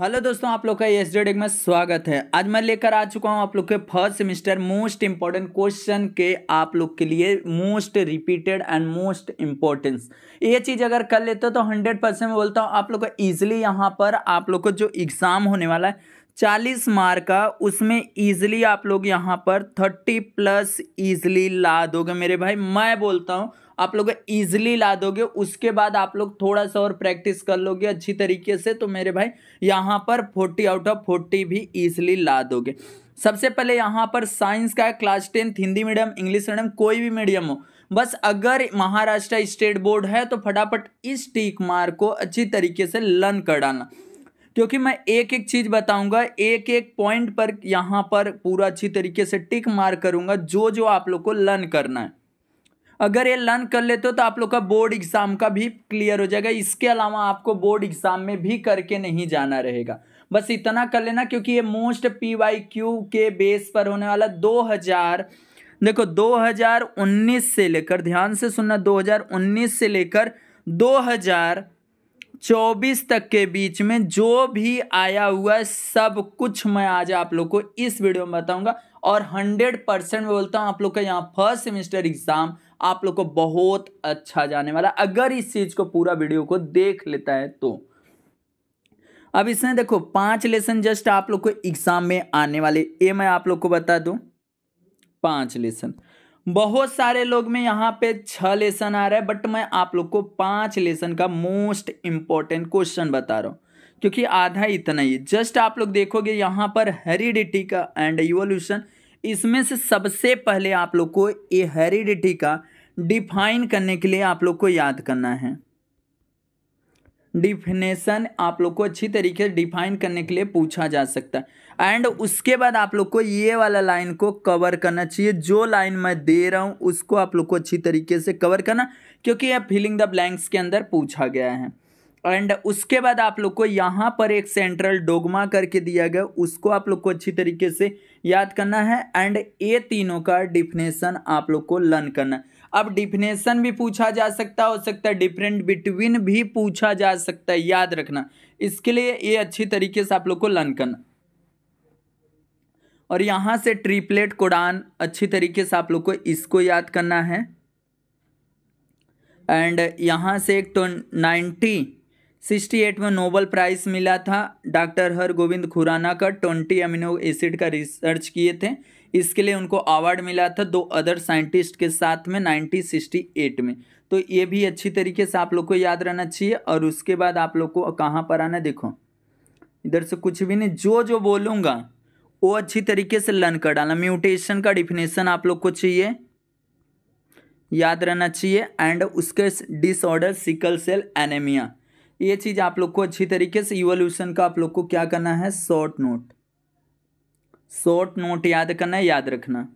Hello दोस्तों आप लोग का एस डी में स्वागत है आज मैं लेकर आ चुका हूं आप लोग के first semester most important question के आप लोग के लिए most repeated and most importance ये चीज़ अगर कर लेते हो तो हंड्रेड परसेंट मैं बोलता हूं आप लोग को ईजिली यहां पर आप लोग को जो एग्ज़ाम होने वाला है चालीस मार्क का उसमें ईजिली आप लोग यहाँ पर थर्टी प्लस ईजिली ला दोगे मेरे भाई मैं बोलता हूँ आप लोग इजिली ला दोगे उसके बाद आप लोग थोड़ा सा और प्रैक्टिस कर लोगे अच्छी तरीके से तो मेरे भाई यहाँ पर फोर्टी आउट ऑफ फोर्टी भी ईजिली ला दोगे सबसे पहले यहाँ पर साइंस का class tenth Hindi medium English medium कोई भी मीडियम हो बस अगर महाराष्ट्र स्टेट बोर्ड है तो फटाफट इस टीक मार को अच्छी तरीके से लर्न कराना क्योंकि मैं एक एक चीज़ बताऊंगा एक एक पॉइंट पर यहाँ पर पूरा अच्छी तरीके से टिक मार करूंगा जो जो आप लोग को लर्न करना है अगर ये लर्न कर लेते हो तो आप लोग का बोर्ड एग्ज़ाम का भी क्लियर हो जाएगा इसके अलावा आपको बोर्ड एग्ज़ाम में भी करके नहीं जाना रहेगा बस इतना कर लेना क्योंकि ये मोस्ट पी वाई क्यू के बेस पर होने वाला दो हज़ार देखो 2019 से लेकर ध्यान से सुनना 2019 से लेकर 2024 तक के बीच में जो भी आया हुआ सब कुछ मैं आज आप लोग को इस वीडियो में बताऊंगा और 100 परसेंट मैं बोलता हूँ आप लोग का यहाँ फर्स्ट सेमेस्टर एग्ज़ाम आप लोग को बहुत अच्छा जाने वाला अगर इस चीज़ को पूरा वीडियो को देख लेता है तो अब इसमें देखो पांच लेसन जस्ट आप लोग को एग्जाम में आने वाले ये मैं आप लोग को बता दू पांच लेसन बहुत सारे लोग में यहाँ पे छ लेसन आ रहा है बट मैं आप लोग को पांच लेसन का मोस्ट इंपॉर्टेंट क्वेश्चन बता रहा हूँ क्योंकि आधा इतना ही जस्ट आप लोग देखोगे यहाँ पर हेरिडिटी का एंड इवोल्यूशन इसमें से सबसे पहले आप लोग को ये हेरिडिटी का डिफाइन करने के लिए आप लोग को याद करना है डिफिनेशन आप लोग को अच्छी तरीके से डिफाइन करने के लिए पूछा जा सकता है एंड उसके बाद आप लोग को ये वाला लाइन को कवर करना चाहिए जो लाइन मैं दे रहा हूँ उसको आप लोग को अच्छी तरीके से कवर करना क्योंकि यह फिलिंग द ब्लैंक्स के अंदर पूछा गया है एंड उसके बाद आप लोग को यहाँ पर एक सेंट्रल डोगमा करके दिया गया उसको आप लोग को अच्छी तरीके से याद करना है एंड ए तीनों का डिफिनेशन आप लोग को लर्न करना अब डिफिनेशन भी पूछा जा सकता हो सकता है डिफरेंट बिटवीन भी पूछा जा सकता है याद रखना इसके लिए ये अच्छी तरीके से आप लोग को लर्न करना और यहाँ से ट्रिपलेट कुरान अच्छी तरीके से आप लोग को इसको याद करना है एंड यहाँ से एक तो नाइन्टी 68 में नोबल प्राइज मिला था डॉक्टर हर गोविंद खुराना का ट्वेंटी अमीनो एसिड का रिसर्च किए थे इसके लिए उनको अवार्ड मिला था दो अदर साइंटिस्ट के साथ में 1968 में तो ये भी अच्छी तरीके से आप लोग को याद रहना चाहिए और उसके बाद आप लोग को कहाँ पर आना देखो इधर से कुछ भी नहीं जो जो बोलूँगा वो अच्छी तरीके से लर्न कर डालना म्यूटेशन का डिफिनेशन आप लोग को चाहिए याद रहना चाहिए एंड उसके डिसऑर्डर सिकल सेल एनेमिया ये चीज़ आप लोग को अच्छी तरीके से इवोल्यूशन का आप लोग को क्या करना है शॉर्ट नोट शॉर्ट नोट याद करना है याद रखना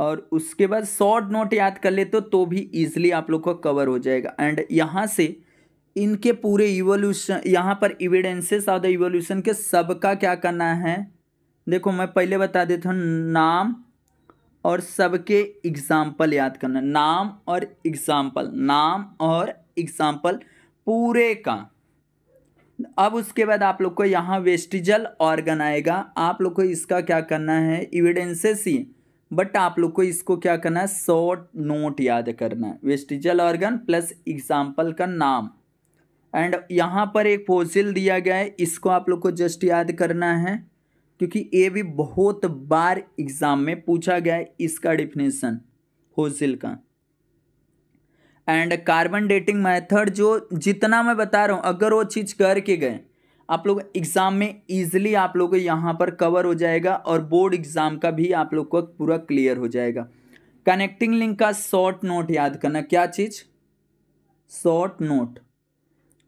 और उसके बाद शॉर्ट नोट याद कर ले तो, तो भी इजीली आप लोग को कवर हो जाएगा एंड यहाँ से इनके पूरे इवोल्यूशन यहाँ पर इविडेंसेस ऑफ द इवोल्यूशन के सब का क्या करना है देखो मैं पहले बता देता हूँ नाम और सबके एग्जाम्पल याद करना नाम और एग्जाम्पल नाम और एग्जाम्पल पूरे का अब उसके बाद आप लोग को यहाँ वेस्टिजल ऑर्गन आएगा आप लोग को इसका क्या करना है इविडेंसेस ही बट आप लोग को इसको क्या करना है शॉर्ट नोट याद करना है वेस्टिजल ऑर्गन प्लस एग्जाम्पल का नाम एंड यहाँ पर एक फोसिल दिया गया है इसको आप लोग को जस्ट याद करना है क्योंकि ये भी बहुत बार एग्ज़ाम में पूछा गया है इसका डिफिनेशन फोसिल का एंड कार्बन डेटिंग मेथड जो जितना मैं बता रहा हूँ अगर वो चीज़ करके गए आप लोग एग्ज़ाम में इज़िली आप लोग को यहाँ पर कवर हो जाएगा और बोर्ड एग्ज़ाम का भी आप लोग को पूरा क्लियर हो जाएगा कनेक्टिंग लिंक का शॉर्ट नोट याद करना क्या चीज़ शॉर्ट नोट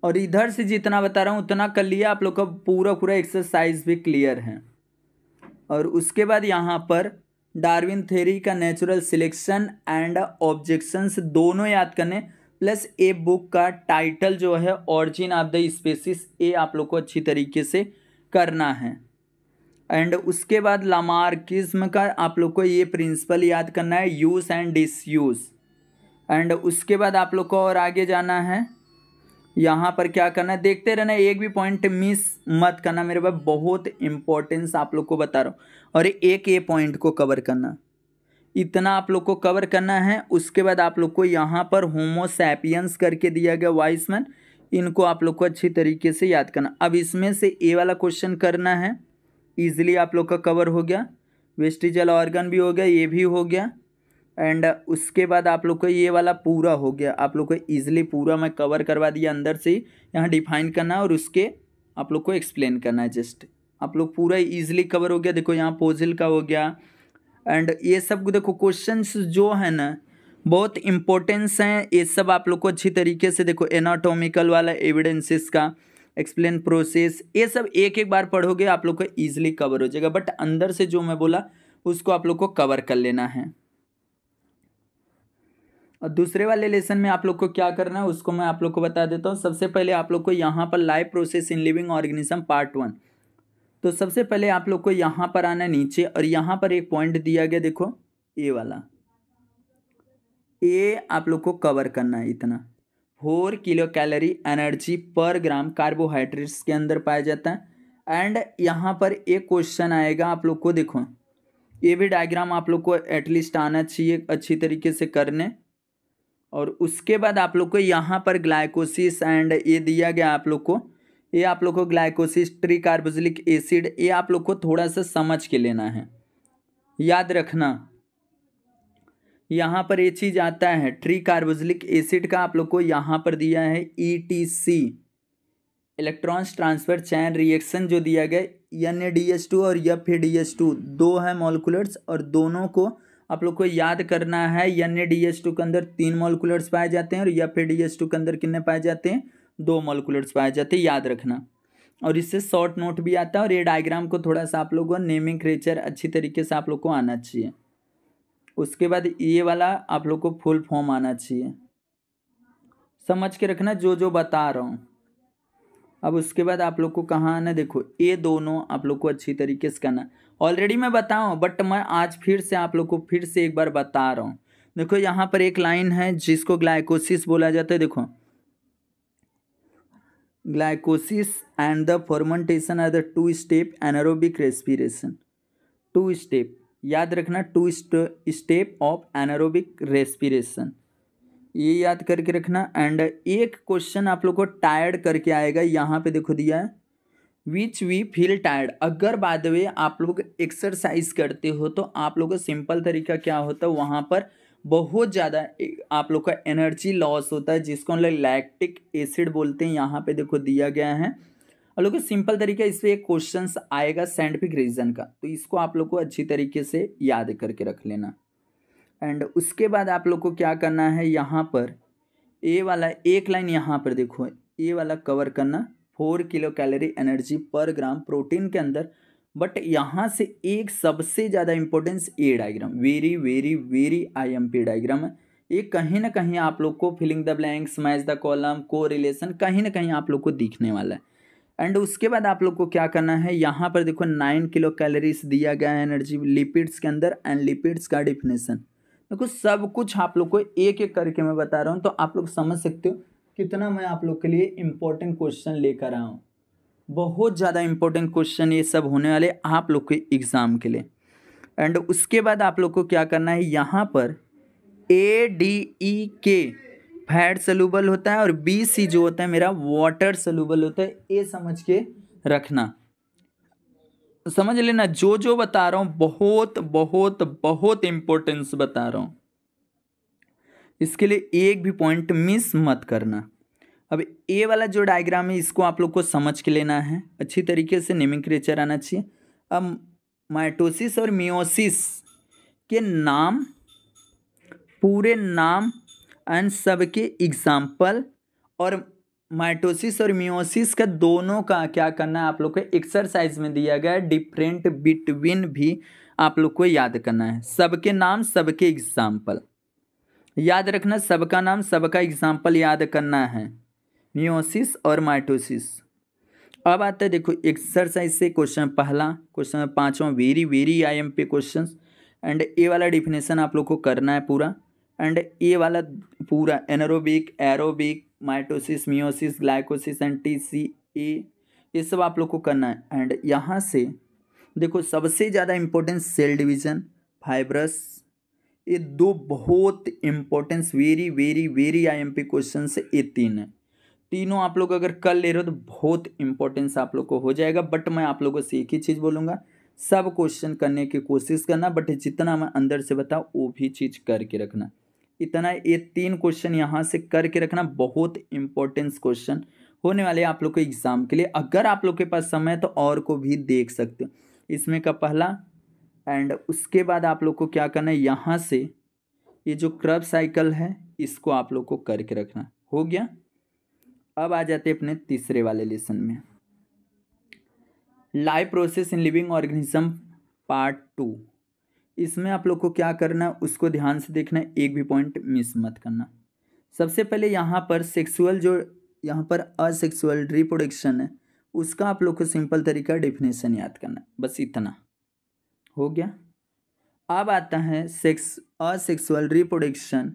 और इधर से जितना बता रहा हूँ उतना कर लिया आप लोग का पूरा पूरा एक्सरसाइज भी क्लियर है और उसके बाद यहाँ पर डार्विन थेरी का नेचुरल सिलेक्शन एंड ऑब्जेक्शंस दोनों याद करने प्लस ए बुक का टाइटल जो है ऑरिजिन ऑफ द स्पेसिस ए आप लोग को अच्छी तरीके से करना है एंड उसके बाद लामार्किज्म का आप लोग को ये प्रिंसिपल याद करना है यूज़ एंड डिसयूज़ एंड उसके बाद आप लोग को और आगे जाना है यहाँ पर क्या करना है देखते रहना एक भी पॉइंट मिस मत करना मेरे पास बहुत इंपॉर्टेंस आप लोग को बता रहा हूँ और एक ए पॉइंट को कवर करना इतना आप लोग को कवर करना है उसके बाद आप लोग को यहाँ पर होमोसैपियंस करके दिया गया वाइसमैन इनको आप लोग को अच्छी तरीके से याद करना अब इसमें से ए वाला क्वेश्चन करना है ईजिली आप लोग का कवर हो गया वेस्टिजल ऑर्गन भी हो गया ये भी हो गया एंड उसके बाद आप लोग को ये वाला पूरा हो गया आप लोग को ईजिली पूरा मैं कवर करवा दिया अंदर से ही यहाँ डिफाइन करना है और उसके आप लोग को एक्सप्लेन करना है जस्ट आप लोग पूरा ईजिली कवर हो गया देखो यहाँ पोजिल का हो गया एंड ये सब देखो क्वेश्चन जो है ना बहुत इम्पोर्टेंस हैं ये सब आप लोग को अच्छी तरीके से देखो एनाटोमिकल वाला एविडेंसेस का एक्सप्लेन प्रोसेस ये सब एक एक बार पढ़ोगे आप लोग को ईजिली कवर हो जाएगा बट अंदर से जो मैं बोला उसको आप लोग को कवर कर लेना है और दूसरे वाले लेसन में आप लोग को क्या करना है उसको मैं आप लोग को बता देता हूँ सबसे पहले आप लोग को यहाँ पर life process in living organism part one तो सबसे पहले आप लोग को यहाँ पर आना नीचे और यहाँ पर एक पॉइंट दिया गया देखो ए वाला ए आप लोग को कवर करना है इतना फोर किलो कैलोरी एनर्जी पर ग्राम कार्बोहाइड्रेट्स के अंदर पाया जाता है एंड यहाँ पर एक क्वेश्चन आएगा आप लोग को देखो ये भी डायग्राम आप लोग को एटलीस्ट आना चाहिए अच्छी तरीके से करने और उसके बाद आप लोग को यहाँ पर ग्लाइकोसिस एंड ये दिया गया आप लोग को ये आप लोग को ग्लाइकोसिस ट्री कार्बोजिलिक एसिड ये आप लोग को थोड़ा सा समझ के लेना है याद रखना यहाँ पर ये चीज़ आता है ट्री कार्बोजिलिक एसिड का आप लोग को यहाँ पर दिया है E T C electrons transfer chain reaction जो दिया गया N A D S two और F A D S two दो है मॉलिकुलर्स और दोनों को आप लोग को याद करना है N A D S two के अंदर तीन मोलकुलर्स पाए जाते हैं और या फिर डी एस टू के अंदर कितने पाए जाते हैं दो मोलकुलर्स पाए जाते हैं याद रखना और इससे शॉर्ट नोट भी आता है और ये डायग्राम को थोड़ा सा आप लोगों को नेमिंग क्रेचर अच्छी तरीके से आप लोग को आना चाहिए उसके बाद ये वाला आप लोग को फुल फॉर्म आना चाहिए समझ के रखना जो जो बता रहा हूँ अब उसके बाद आप लोग को कहाँ आना देखो ये दोनों आप लोग को अच्छी तरीके से करना ऑलरेडी मैं बताऊँ बट मैं आज फिर से आप लोग को फिर से एक बार बता रहा हूँ देखो यहाँ पर एक लाइन है जिसको ग्लाइकोसिस बोला जाता है देखो glycolysis and the fermentation are the two step anaerobic respiration two step याद रखना two step of anaerobic respiration ये याद करके रखना एंड एक क्वेश्चन आप लोग को टायर्ड करके आएगा यहाँ पे देखो दिया है विच वी फील टायर्ड अगर बाद में आप लोग एक्सरसाइज करते हो तो आप लोग का सिंपल तरीका क्या होता है वहाँ पर बहुत ज़्यादा आप लोग का एनर्जी लॉस होता है जिसको हम लोग लैक्टिक एसिड बोलते हैं यहाँ पे देखो दिया गया है आप लोग सिंपल तरीका इस पर एक क्वेश्चन आएगा साइंटिफिक रीज़न का तो इसको आप लोग को अच्छी तरीके से याद करके रख लेना एंड उसके बाद आप लोग को क्या करना है यहाँ पर ए वाला एक लाइन यहाँ पर देखो ए वाला कवर करना फोर किलो कैलोरी एनर्जी पर ग्राम प्रोटीन के अंदर बट यहाँ से एक सबसे ज़्यादा importance a diagram very very very I M P diagram है ये कहीं ना कहीं आप लोग को filling the blanks match the column को रिलेशन कहीं ना कहीं आप लोग को दिखने वाला है एंड उसके बाद आप लोग को क्या करना है यहाँ पर देखो नाइन किलो कैलोरीज दिया गया है एनर्जी लिपिड्स के अंदर एंड लिपिड्स का डिफिनेशन देखो सब कुछ आप लोग को एक एक करके मैं बता रहा हूँ तो आप लोग समझ सकते हो कितना मैं आप लोग के लिए इम्पोर्टेंट क्वेश्चन लेकर आया हूँ बहुत ज़्यादा इम्पोर्टेंट क्वेश्चन ये सब होने वाले आप लोग के एग्ज़ाम के लिए एंड उसके बाद आप लोग को क्या करना है यहाँ पर ए डी ई के फैट सलूबल होता है और बी सी जो होता है मेरा वाटर सलूबल होता है ये समझ के रखना समझ लेना जो जो बता रहा हूँ बहुत बहुत बहुत इम्पोर्टेंस बता रहा हूँ इसके लिए एक भी पॉइंट मिस मत करना अब ए वाला जो डायग्राम है इसको आप लोग को समझ के लेना है अच्छी तरीके से नेमिंग क्रिएचर आना चाहिए अब माइटोसिस और मियोसिस के नाम पूरे नाम एंड सबके एग्जाम्पल और माइटोसिस और मियोसिस का दोनों का क्या करना है आप लोग को एक्सरसाइज में दिया गया है डिफरेंट बिटवीन भी आप लोग को याद करना है सबके नाम सबके एग्जाम्पल याद रखना सबका नाम सबका एग्जाम्पल याद करना है मियोसिस और माइटोसिस अब आता है देखो एक्सरसाइज से क्वेश्चन पहला क्वेश्चन पाँचवा very very I M P question and A वाला डिफिनेशन आप लोग को करना है पूरा एंड ए वाला पूरा anaerobic aerobic mitosis meiosis glycolysis and T C A ये सब आप लोग को करना है एंड यहाँ से देखो सबसे ज़्यादा इम्पोर्टेंस सेल डिविजन फाइब्रस ये दो बहुत importance very very very I M P question से ये तीन है तीनों आप लोग अगर कर ले रहे हो तो बहुत इंपॉर्टेंस आप लोग को हो जाएगा बट मैं आप लोगों से एक ही चीज़ बोलूँगा सब क्वेश्चन करने की कोशिश करना बट जितना मैं अंदर से बताऊँ वो भी चीज़ करके रखना इतना ये तीन क्वेश्चन यहाँ से करके रखना बहुत इंपॉर्टेंस क्वेश्चन होने वाले आप लोग के एग्ज़ाम के लिए अगर आप लोग के पास समय है तो और को भी देख सकते हो इसमें का पहला एंड उसके बाद आप लोग को क्या करना है यहाँ से ये जो क्रब साइकिल है इसको आप लोग को करके रखना हो गया अब आ जाते अपने तीसरे वाले लेसन में life process in living organism part two इसमें आप लोग को क्या करना है उसको ध्यान से देखना एक भी पॉइंट मिस मत करना सबसे पहले यहाँ पर सेक्सुअल जो यहाँ पर असेक्सुअल रिप्रोडक्शन है उसका आप लोग को सिंपल तरीका डेफिनेशन याद करना बस इतना हो गया अब आता है sex asexual reproduction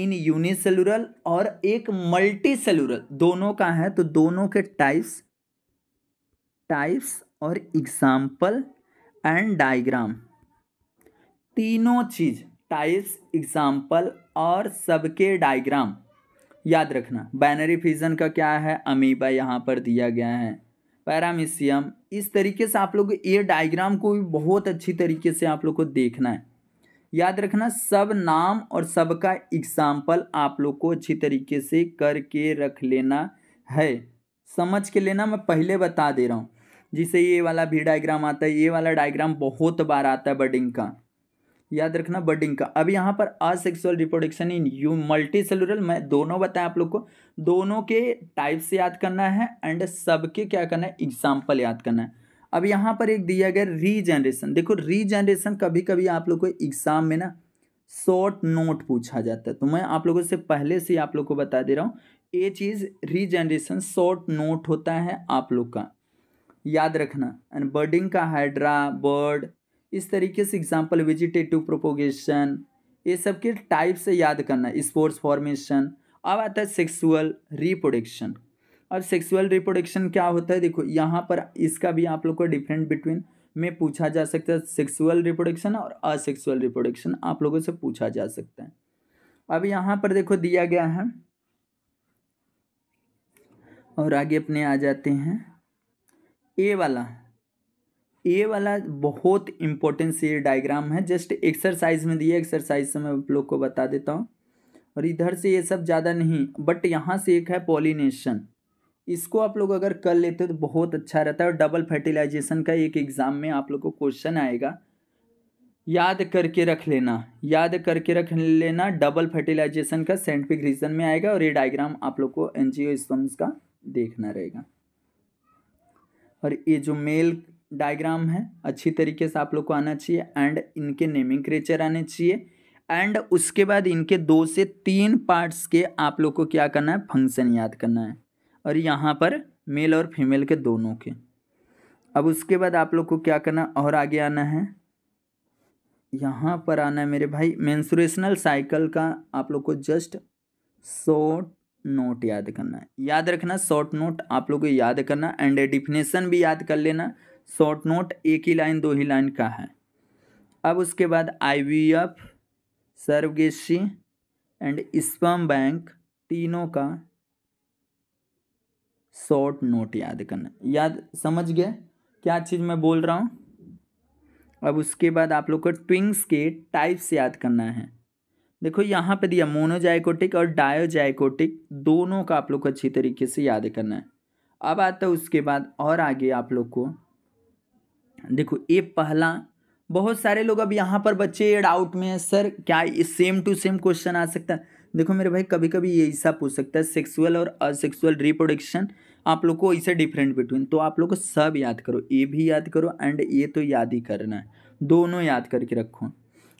in unicellular और एक मल्टी सेलुरल दोनों का है तो दोनों के टाइप्स टाइप्स और एग्जाम्पल एंड डायग्राम तीनों चीज टाइप्स एग्जाम्पल और सबके डायग्राम याद रखना बाइनरी फिजन का क्या है अमीबा यहाँ पर दिया गया है पैरामीशियम इस तरीके से आप लोग ये डायग्राम को भी बहुत अच्छी तरीके से आप लोग को देखना है याद रखना सब नाम और सबका एग्जाम्पल आप लोग को अच्छी तरीके से करके रख लेना है समझ के लेना मैं पहले बता दे रहा हूँ जिसे ये वाला भी डायग्राम आता है ये वाला डायग्राम बहुत बार आता है बडिंग का याद रखना बर्डिंग का अब यहाँ पर असेक्सुअल रिप्रोडक्शन इन यू मल्टी सेलुरल मैं दोनों बताएं आप लोग को दोनों के टाइप से याद करना है एंड सबके क्या करना है एग्जाम्पल याद करना है अब यहाँ पर एक दिया गया रीजनरेशन देखो रीजनरेशन कभी कभी आप लोग को एग्जाम में ना शॉर्ट नोट पूछा जाता है तो मैं आप लोगों से पहले से आप लोग को बता दे रहा हूँ ये चीज़ रीजनरेशन शॉर्ट नोट होता है आप लोग का याद रखना एंड बर्डिंग का हाइड्रा बर्ड इस तरीके से एग्जाम्पल वेजिटेटिव प्रोपोगेशन ये सब के टाइप से याद करना स्पोर्ट्स फॉर्मेशन अब आता है सेक्सुअल रिप्रोडक्शन अब सेक्सुअल रिप्रोडक्शन क्या होता है देखो यहाँ पर इसका भी आप लोग को डिफरेंट बिटवीन में पूछा जा सकता है सेक्सुअल रिप्रोडक्शन और असेक्सुअल रिप्रोडक्शन आप लोगों से पूछा जा सकता है अब यहाँ पर देखो दिया गया है और आगे अपने आ जाते हैं ए वाला ये वाला बहुत इंपॉर्टेंट सी ये डायग्राम है जस्ट एक्सरसाइज में दिए एक्सरसाइज से मैं आप लोग को बता देता हूँ और इधर से ये सब ज़्यादा नहीं बट यहाँ से एक है पॉलिनेशन इसको आप लोग अगर कर लेते हो तो बहुत अच्छा रहता है और डबल फर्टिलाइजेशन का एक एग्ज़ाम में आप लोग को क्वेश्चन आएगा याद करके रख लेना याद करके रख लेना डबल फर्टिलाइजेशन का साइंटिफिक रीज़न में आएगा और ये डायग्राम आप लोग को एनजीओ का देखना रहेगा और ये जो मेल डायग्राम है अच्छी तरीके से आप लोग को आना चाहिए एंड इनके नेमिंग क्रेचर आने चाहिए एंड उसके बाद इनके दो से तीन पार्ट्स के आप लोग को क्या करना है फंक्शन याद करना है और यहाँ पर मेल और फीमेल के दोनों के अब उसके बाद आप लोग को क्या करना और आगे आना है यहाँ पर आना है मेरे भाई मैंसुरेशनल साइकिल का आप लोग को जस्ट शॉर्ट नोट याद करना है याद रखना शॉर्ट नोट आप लोग को याद करना एंड डिफिनेशन भी याद कर लेना शॉर्ट नोट एक ही लाइन दो ही लाइन का है अब उसके बाद I V F surrogacy and sperm bank तीनों का शॉर्ट नोट याद करना याद समझ गए क्या चीज़ मैं बोल रहा हूँ अब उसके बाद आप लोग को ट्विंग्स के टाइप्स याद करना है देखो यहाँ पे दिया मोनोजाइकोटिक और डायोजाइकोटिक दोनों का आप लोग को अच्छी तरीके से याद करना है अब आता है उसके बाद और आगे आप लोग को देखो ये पहला बहुत सारे लोग अब यहाँ पर बच्चे डाउट में हैं सर क्या सेम टू सेम क्वेश्चन आ सकता है देखो मेरे भाई कभी कभी ये ऐसा पूछ सकता है सेक्सुअल और असेक्सुअल रिप्रोडक्शन आप लोग को इसे डिफरेंट बिटवीन तो आप लोग को सब याद करो ये भी याद करो एंड ये तो याद ही करना है दोनों याद करके रखो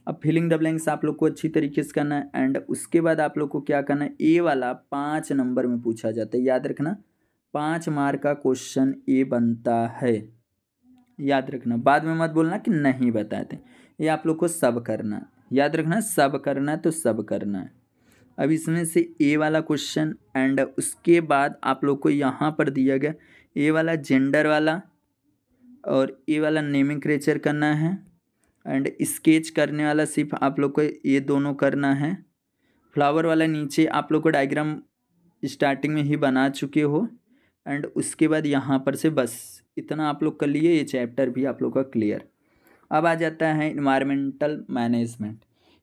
अब फिलिंग द ब्लैंक्स आप लोग को अच्छी तरीके से करना है एंड उसके बाद आप लोग को क्या करना है ए वाला पाँच नंबर में पूछा जाता है याद रखना पाँच मार्क का क्वेश्चन ए बनता है याद रखना बाद में मत बोलना कि नहीं बताते ये आप लोग को सब करना याद रखना सब करना है तो सब करना है अब इसमें से ए वाला क्वेश्चन एंड उसके बाद आप लोग को यहाँ पर दिया गया ए वाला जेंडर वाला और ए वाला नेमिंग क्रेचर करना है एंड स्केच करने वाला सिर्फ आप लोग को ये दोनों करना है फ्लावर वाला नीचे आप लोग को डायग्राम स्टार्टिंग में ही बना चुके हो एंड उसके बाद यहाँ पर से बस इतना आप लोग कर लिए ये चैप्टर भी आप लोग का क्लियर अब आ जाता है इन्वायरमेंटल मैनेजमेंट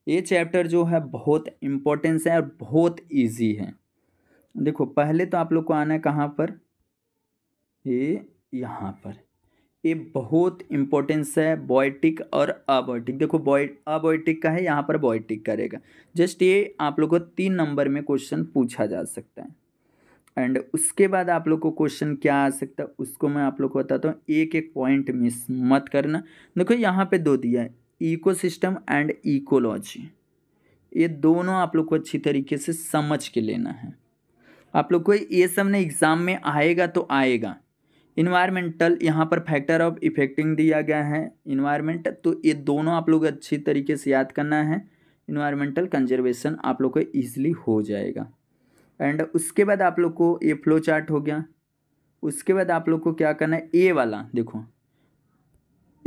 ये चैप्टर जो है बहुत इम्पोर्टेंस है और बहुत इजी है देखो पहले तो आप लोग को आना है कहाँ पर ये यहाँ पर ये बहुत इम्पोर्टेंस है बॉयटिक और अबॉयटिक देखो बॉय अबॉयटिक का है यहाँ पर बॉयटिक करेगा जस्ट ये आप लोग को तीन नंबर में क्वेश्चन पूछा जा सकता है एंड उसके बाद आप लोग को क्वेश्चन क्या आ सकता है उसको मैं आप लोग को बताता हूँ एक एक पॉइंट मिस मत करना देखो यहाँ पे दो दिया है इकोसिस्टम एंड इकोलॉजी ये दोनों आप लोग को अच्छी तरीके से समझ के लेना है आप लोग को ये सब ने एग्ज़ाम में आएगा तो आएगा इन्वायरमेंटल यहाँ पर फैक्टर ऑफ इफेक्टिंग दिया गया है इन्वायरमेंट तो ये दोनों आप लोग अच्छी तरीके से याद करना है इन्वायरमेंटल कंजर्वेशन आप लोग को ईजिली हो जाएगा एंड उसके बाद आप लोग को ये फ्लो चार्ट हो गया उसके बाद आप लोग को क्या करना है ए वाला देखो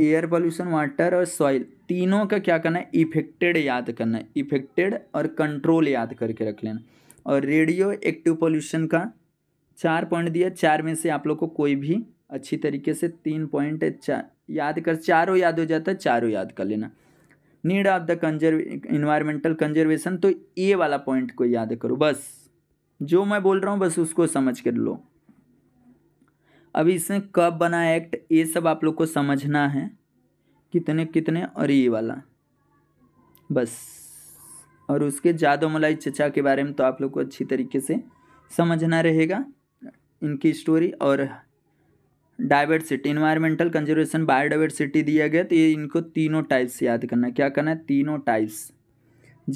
एयर पोल्यूशन वाटर और सॉइल तीनों का क्या करना है इफेक्टेड याद करना है इफेक्टेड और कंट्रोल याद करके रख लेना और रेडियो एक्टिव पोल्यूशन का चार पॉइंट दिया चार में से आप लोग को कोई भी अच्छी तरीके से तीन पॉइंट चार याद कर चारों याद हो जाता है चारों याद कर लेना need of the conserve environmental conservation तो ए वाला पॉइंट को याद करो बस जो मैं बोल रहा हूँ बस उसको समझ कर लो अब इसमें कब बना एक्ट ये सब आप लोग को समझना है कितने कितने और ये वाला बस और उसके जादो मलाई चचा के बारे में तो आप लोग को अच्छी तरीके से समझना रहेगा इनकी स्टोरी और डाइवर्सिटी इन्वायरमेंटल कंजर्वेशन बायोडाइवर्सिटी दिया गया तो ये इनको तीनों टाइप्स याद करना क्या करना है तीनों types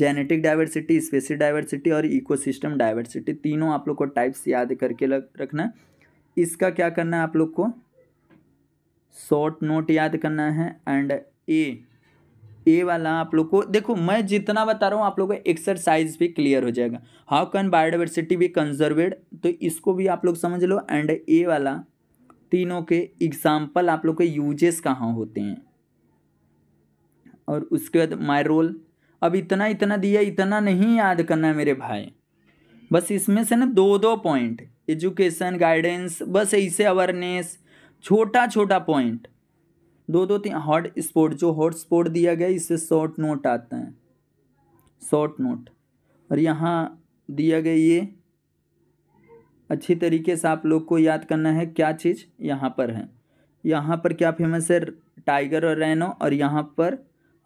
genetic diversity species diversity और इकोसिस्टम डाइवर्सिटी तीनों आप लोग को टाइप्स याद करके रखना इसका क्या करना है आप लोग को शॉर्ट नोट याद करना है एंड ए ए वाला आप लोग को देखो मैं जितना बता रहा हूँ आप लोग को एक्सरसाइज भी क्लियर हो जाएगा हाउ कैन बायोडाइवर्सिटी भी कंजर्वेड तो इसको भी आप लोग समझ लो एंड ए वाला तीनों के एग्जाम्पल आप लोग के यूजेस कहाँ होते हैं और उसके बाद माई रोल अब इतना इतना दिया इतना नहीं याद करना है मेरे भाई बस इसमें से ना दो दो पॉइंट एजुकेशन गाइडेंस बस ऐसे अवेयरनेस छोटा छोटा पॉइंट दो दो तीन हॉट स्पॉट जो हॉट स्पॉट दिया गया इससे शॉर्ट नोट आता है शॉर्ट नोट और यहाँ दिया गया ये अच्छी तरीके से आप लोग को याद करना है क्या चीज़ यहाँ पर है यहाँ पर क्या फेमस है टाइगर और रैनो और यहाँ पर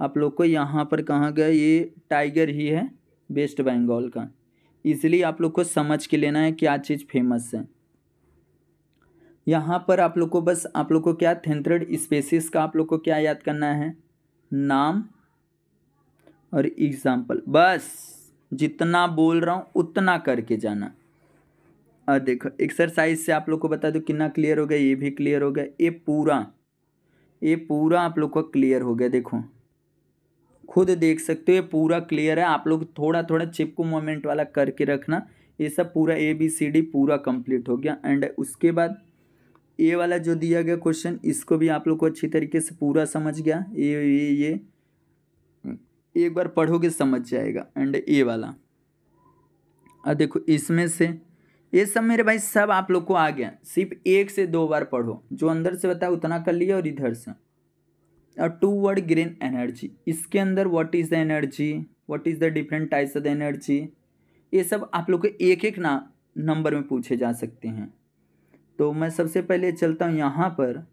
आप लोग को यहाँ पर कहा गया ये टाइगर ही है वेस्ट बंगाल का इसलिए आप लोग को समझ के लेना है क्या चीज़ फेमस है यहाँ पर आप लोग को बस आप लोग को क्या थेंथ्रेड स्पेसिस का आप लोग को क्या याद करना है नाम और एग्ज़ाम्पल बस जितना बोल रहा हूँ उतना करके जाना और देखो एक्सरसाइज से आप लोग को बता दो कितना क्लियर हो गया ये भी क्लियर हो गया ये पूरा ये पूरा आप लोग को क्लियर हो गया देखो खुद देख सकते हो ये पूरा क्लियर है आप लोग थोड़ा थोड़ा चिपको मोमेंट वाला करके रखना ये सब पूरा ए बी सी डी पूरा कंप्लीट हो गया एंड उसके बाद ए वाला जो दिया गया क्वेश्चन इसको भी आप लोग को अच्छी तरीके से पूरा समझ गया ये ये ये एक बार पढ़ोगे समझ जाएगा एंड ए वाला और देखो इसमें से ये सब मेरे भाई सब आप लोग को आ गया सिर्फ एक से दो बार पढ़ो जो अंदर से बताया उतना कर लिया और इधर से टू वर्ड ग्रीन एनर्जी इसके अंदर what is the energy what is the different types of the energy ये सब आप लोग के एक एक ना नंबर में पूछे जा सकते हैं तो मैं सबसे पहले चलता हूँ यहाँ पर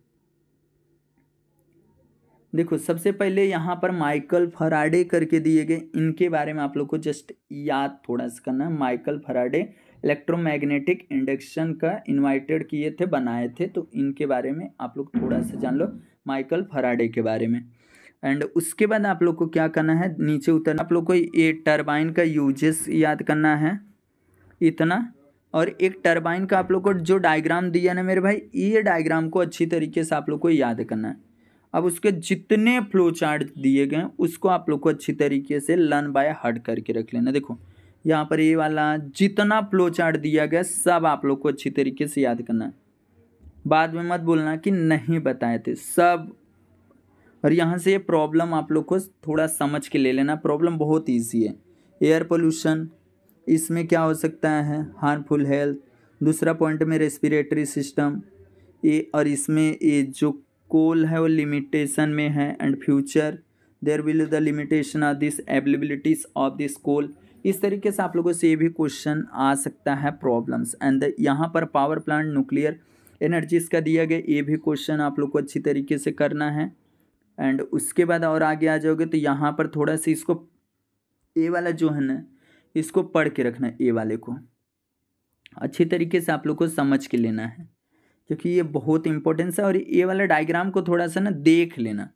देखो सबसे पहले यहाँ पर माइकल फराडे करके दिए गए इनके बारे में आप लोग को जस्ट याद थोड़ा सा करना है माइकल फराडे इलेक्ट्रोमैग्नेटिक इंडक्शन का इन्वाइटेड किए थे बनाए थे तो इनके बारे में आप लोग थोड़ा सा जान लो माइकल फराडे के बारे में एंड उसके बाद आप लोग को क्या करना है नीचे उतरना आप लोग को ये टर्बाइन का यूजेस याद करना है इतना और एक टर्बाइन का आप लोग को जो डायग्राम दिया ना मेरे भाई ये डायग्राम को अच्छी तरीके से आप लोग को याद करना है अब उसके जितने फ्लो चार्ट दिए गए उसको आप लोग को अच्छी तरीके से लर्न बाय हर्ट करके रख लेना देखो यहाँ पर ये वाला जितना फ्लो चार्ट दिया गया सब आप लोग को अच्छी तरीके से याद करना है बाद में मत बोलना कि नहीं बताए थे सब और यहाँ से ये प्रॉब्लम आप लोग को थोड़ा समझ के ले लेना प्रॉब्लम बहुत ईजी है एयर पोल्यूशन इसमें क्या हो सकता है हार्मफुल हेल्थ दूसरा पॉइंट में रेस्पिरेटरी सिस्टम ये और इसमें ये जो कोल है वो लिमिटेशन में है and future there will the limitation of this availabilities of this coal इस तरीके से आप लोगों से ये भी क्वेश्चन आ सकता है प्रॉब्लम्स एंड यहाँ पर पावर प्लांट न्यूक्लियर एनर्जीज़ का दिया गया ये भी क्वेश्चन आप लोग को अच्छी तरीके से करना है एंड उसके बाद और आगे आ जाओगे तो यहाँ पर थोड़ा सा इसको ए वाला जो है ना इसको पढ़ के रखना ए वाले को अच्छी तरीके से आप लोग को समझ के लेना है क्योंकि ये बहुत इंपॉर्टेंस है और ए वाला डायग्राम को थोड़ा सा ना देख लेना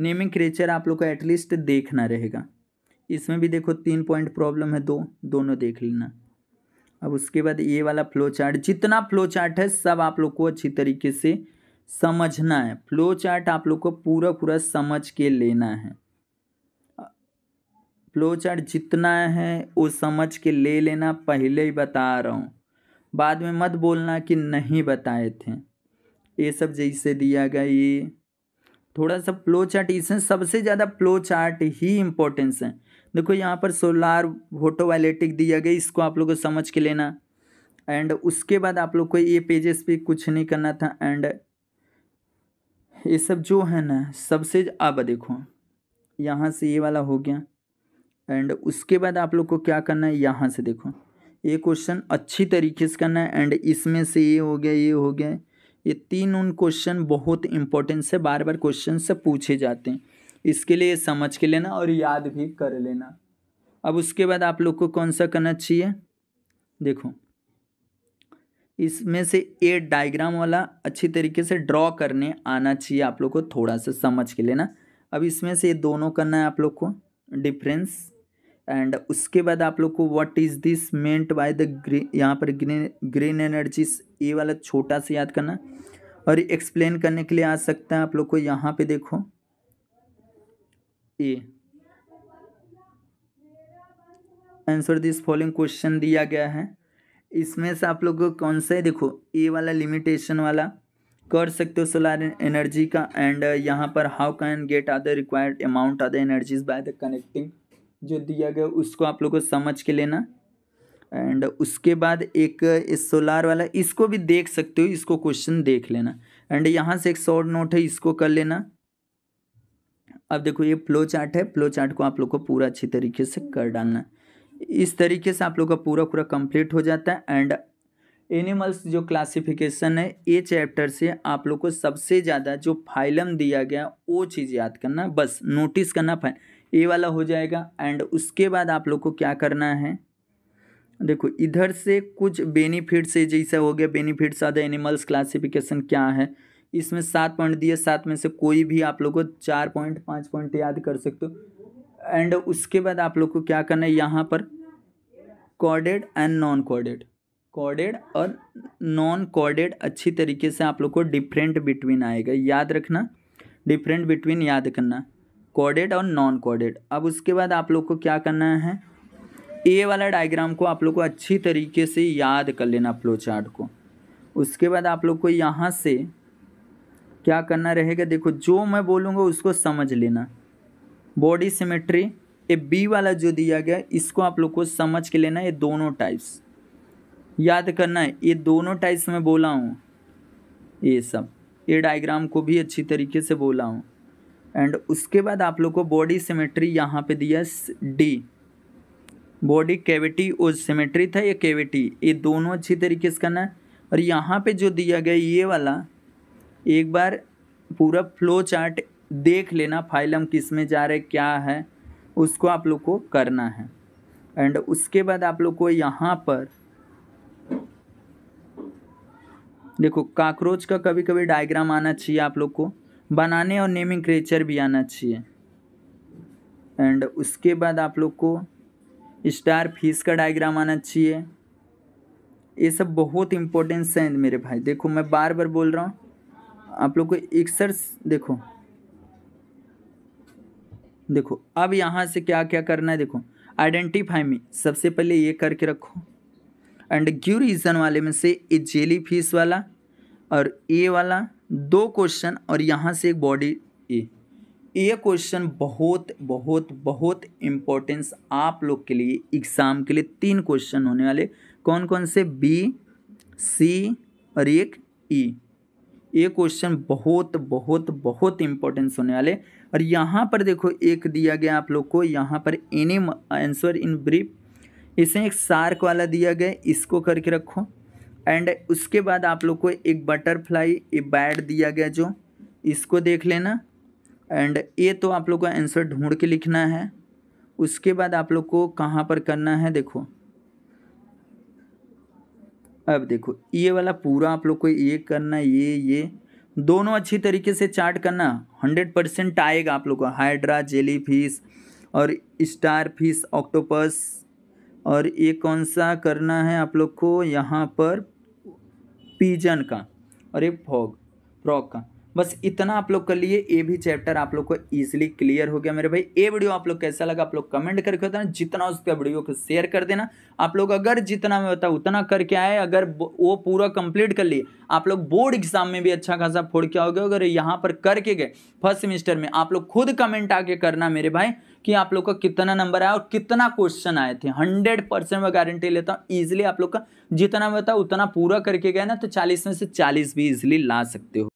नेमिंग क्रेचर आप लोग को एटलीस्ट देखना रहेगा इसमें भी देखो तीन पॉइंट प्रॉब्लम है दो दोनों देख लेना अब उसके बाद ये वाला फ्लो चार्ट जितना फ्लो चार्ट है सब आप लोग को अच्छी तरीके से समझना है फ्लो चार्ट आप लोग को पूरा पूरा समझ के लेना है फ्लो चार्ट जितना है वो समझ के ले लेना पहले ही बता रहा हूँ बाद में मत बोलना कि नहीं बताए थे ये सब जैसे दिया गया ये थोड़ा सा फ्लो चार्ट इसमें सबसे ज़्यादा फ्लो चार्ट ही इम्पोर्टेंस है देखो यहाँ पर सोलार वोटोवायलेटिक दिया गया इसको आप लोग को समझ के लेना एंड उसके बाद आप लोग को ये पेजेस पे कुछ नहीं करना था एंड ये सब जो है ना सबसे अब देखो यहाँ से ये वाला हो गया एंड उसके बाद आप लोग को क्या करना है यहाँ से देखो ये क्वेश्चन अच्छी तरीके से करना है एंड इसमें से ये हो गया ये हो गया ये तीन उन क्वेश्चन बहुत इंपॉर्टेंट से बार बार क्वेश्चन से पूछे जाते हैं इसके लिए समझ के लेना और याद भी कर लेना अब उसके बाद आप लोग को कौन सा करना चाहिए देखो इसमें से ए डायग्राम वाला अच्छी तरीके से ड्रॉ करने आना चाहिए आप लोग को थोड़ा सा समझ के लेना अब इसमें से ये दोनों करना है आप लोग को डिफरेंस एंड उसके बाद आप लोग को what is this meant by the green यहाँ पर ग्रीन ग्रीन एनर्जीज वाला छोटा सा याद करना और एक्सप्लेन करने के लिए आ सकता है आप लोग को यहाँ पे देखो A answer this following question दिया गया है इसमें से आप लोग कौन सा है देखो ए वाला लिमिटेशन वाला कर सकते हो सोलार एनर्जी का एंड यहाँ पर how can get other required amount other energies by the connecting जो दिया गया उसको आप लोग को समझ के लेना एंड उसके बाद एक इस सोलार वाला इसको भी देख सकते हो इसको क्वेश्चन देख लेना एंड यहाँ से एक शॉर्ट नोट है इसको कर लेना अब देखो ये फ्लो चार्ट है फ्लो चार्ट को आप लोग को पूरा अच्छी तरीके से कर डालना इस तरीके से आप लोग का पूरा पूरा कंप्लीट हो जाता है एंड एनिमल्स जो क्लासिफिकेशन है ये चैप्टर से आप लोग को सबसे ज़्यादा जो फाइलम दिया गया वो चीज़ याद करना बस नोटिस करना फाइल ये वाला हो जाएगा एंड उसके बाद आप लोग को क्या करना है देखो इधर से कुछ बेनिफिट्स जैसे जैसा हो गया बेनिफिट्स द एनिमल्स क्लासिफिकेशन क्या है इसमें सात पॉइंट दिए सात में से कोई भी आप लोग को चार पॉइंट पाँच पॉइंट याद कर सकते हो एंड उसके बाद आप लोग को क्या करना है यहाँ पर chordate and non chordate chordate और नॉन कॉर्डेड अच्छी तरीके से आप लोग को डिफरेंट बिटवीन आएगा याद रखना डिफरेंट बिटवीन याद करना कॉर्डेड और नॉन कॉर्डेड अब उसके बाद आप लोग को क्या करना है ए वाला डायग्राम को आप लोग को अच्छी तरीके से याद कर लेना फ्लो चार्ट को उसके बाद आप लोग को यहाँ से क्या करना रहेगा देखो जो मैं बोलूँगा उसको समझ लेना बॉडी सिमेट्री ये बी वाला जो दिया गया इसको आप लोग को समझ के लेना ये दोनों टाइप्स याद करना है ये दोनों टाइप्स में बोला हूँ ये सब ये डायग्राम को भी अच्छी तरीके से बोला हूँ एंड उसके बाद आप लोग को बॉडी सिमेट्री यहाँ पे दिया डी बॉडी कैविटी और सिमेट्री था या कैविटी ये दोनों अच्छी तरीके से करना है और यहाँ पे जो दिया गया ये वाला एक बार पूरा फ्लो चार्ट देख लेना फाइल हम किस में जा रहे क्या है उसको आप लोग को करना है एंड उसके बाद आप लोग को यहाँ पर देखो काकरोच का कभी कभी डायग्राम आना चाहिए आप लोग को बनाने और नेमिंग क्रेचर भी आना चाहिए एंड उसके बाद आप लोग को स्टार फीस का डायग्राम आना चाहिए ये सब बहुत इम्पोर्टेंस है मेरे भाई देखो मैं बार बार बोल रहा हूँ आप लोग को सर देखो देखो अब यहाँ से क्या क्या करना है देखो आइडेंटिफाई में सबसे पहले ये करके रखो एंड ग्यू रीजन वाले में से ये जेली फीस वाला और ए वाला दो क्वेश्चन और यहाँ से एक बॉडी ए ये क्वेश्चन बहुत बहुत बहुत इम्पोर्टेंस आप लोग के लिए एग्ज़ाम के लिए तीन क्वेश्चन होने वाले कौन कौन से बी सी और एक ई e. ये क्वेश्चन बहुत बहुत बहुत इंपॉर्टेंस होने वाले और यहाँ पर देखो एक दिया गया आप लोग को यहाँ पर एनी आंसर इन ब्रीफ इसे एक सार्क वाला दिया गया इसको करके रखो एंड उसके बाद आप लोग को एक बटरफ्लाई ए बैड दिया गया जो इसको देख लेना एंड ये तो आप लोग को आंसर ढूंढ के लिखना है उसके बाद आप लोग को कहाँ पर करना है देखो अब देखो ये वाला पूरा आप लोग को ये करना ये ये दोनों अच्छी तरीके से चार्ट करना हंड्रेड परसेंट आएगा आप लोग को हाइड्रा जेली फिश और स्टार फिश ऑक्टोपस और ये कौन सा करना है आप लोग को यहाँ पर पीजन का और एक फॉग फ्रॉक का बस इतना आप लोग कर लिए ये भी चैप्टर आप लोग को ईजिली क्लियर हो गया मेरे भाई ये वीडियो आप लोग कैसा लगा आप लोग कमेंट करके बताना जितना उसका वीडियो को शेयर कर देना आप लोग अगर जितना मैं बताऊँ उतना करके आए अगर वो पूरा कंप्लीट कर लिए आप लोग बोर्ड एग्जाम में भी अच्छा खासा फोड़ के आओगे अगर यहाँ पर करके गए फर्स्ट सेमिस्टर में आप लोग खुद कमेंट आके करना मेरे भाई कि आप लोग का कितना नंबर आया और कितना क्वेश्चन आए थे हंड्रेड परसेंट मैं गारंटी लेता हूँ ईजिली आप लोग का जितना मैं बताऊँ उतना पूरा करके गए ना तो चालीस में से चालीस भी ईजिली ला सकते हो